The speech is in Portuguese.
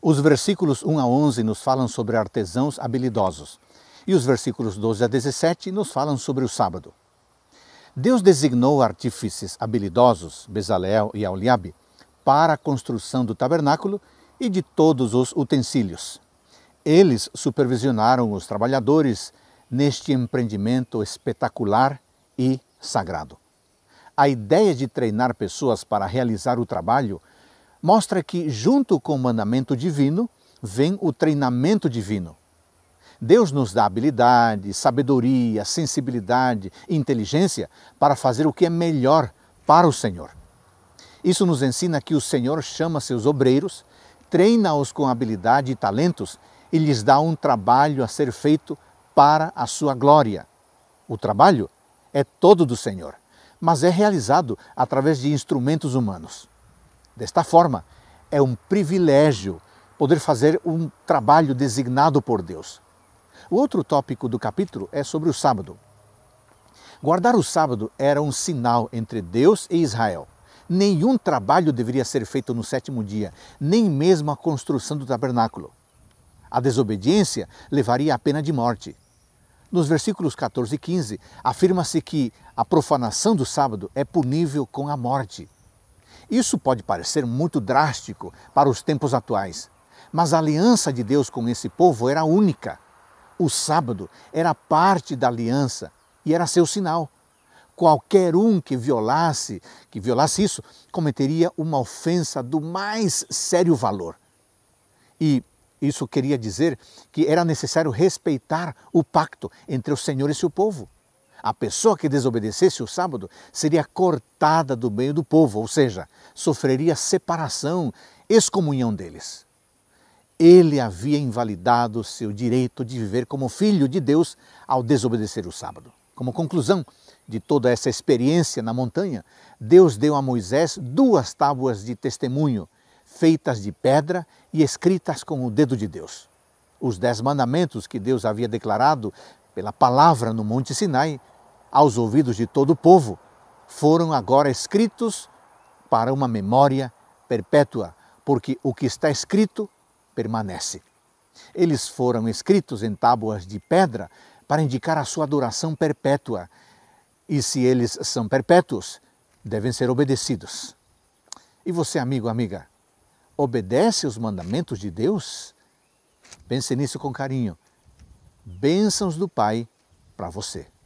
Os versículos 1 a 11 nos falam sobre artesãos habilidosos e os versículos 12 a 17 nos falam sobre o sábado. Deus designou artífices habilidosos, Bezalel e Auliabe, para a construção do tabernáculo e de todos os utensílios. Eles supervisionaram os trabalhadores neste empreendimento espetacular e sagrado. A ideia de treinar pessoas para realizar o trabalho mostra que, junto com o mandamento divino, vem o treinamento divino. Deus nos dá habilidade, sabedoria, sensibilidade, inteligência para fazer o que é melhor para o Senhor. Isso nos ensina que o Senhor chama seus obreiros, treina-os com habilidade e talentos e lhes dá um trabalho a ser feito para a sua glória. O trabalho é todo do Senhor, mas é realizado através de instrumentos humanos. Desta forma, é um privilégio poder fazer um trabalho designado por Deus. O outro tópico do capítulo é sobre o sábado. Guardar o sábado era um sinal entre Deus e Israel. Nenhum trabalho deveria ser feito no sétimo dia, nem mesmo a construção do tabernáculo. A desobediência levaria à pena de morte. Nos versículos 14 e 15, afirma-se que a profanação do sábado é punível com a morte. Isso pode parecer muito drástico para os tempos atuais, mas a aliança de Deus com esse povo era única. O sábado era parte da aliança e era seu sinal. Qualquer um que violasse, que violasse isso, cometeria uma ofensa do mais sério valor. E isso queria dizer que era necessário respeitar o pacto entre o Senhor e seu povo. A pessoa que desobedecesse o sábado seria cortada do meio do povo, ou seja, sofreria separação, excomunhão deles. Ele havia invalidado seu direito de viver como filho de Deus ao desobedecer o sábado. Como conclusão de toda essa experiência na montanha, Deus deu a Moisés duas tábuas de testemunho, feitas de pedra e escritas com o dedo de Deus. Os dez mandamentos que Deus havia declarado pela palavra no Monte Sinai aos ouvidos de todo o povo, foram agora escritos para uma memória perpétua, porque o que está escrito permanece. Eles foram escritos em tábuas de pedra para indicar a sua adoração perpétua, e se eles são perpétuos, devem ser obedecidos. E você, amigo, amiga, obedece os mandamentos de Deus? Pense nisso com carinho. Bênçãos do Pai para você.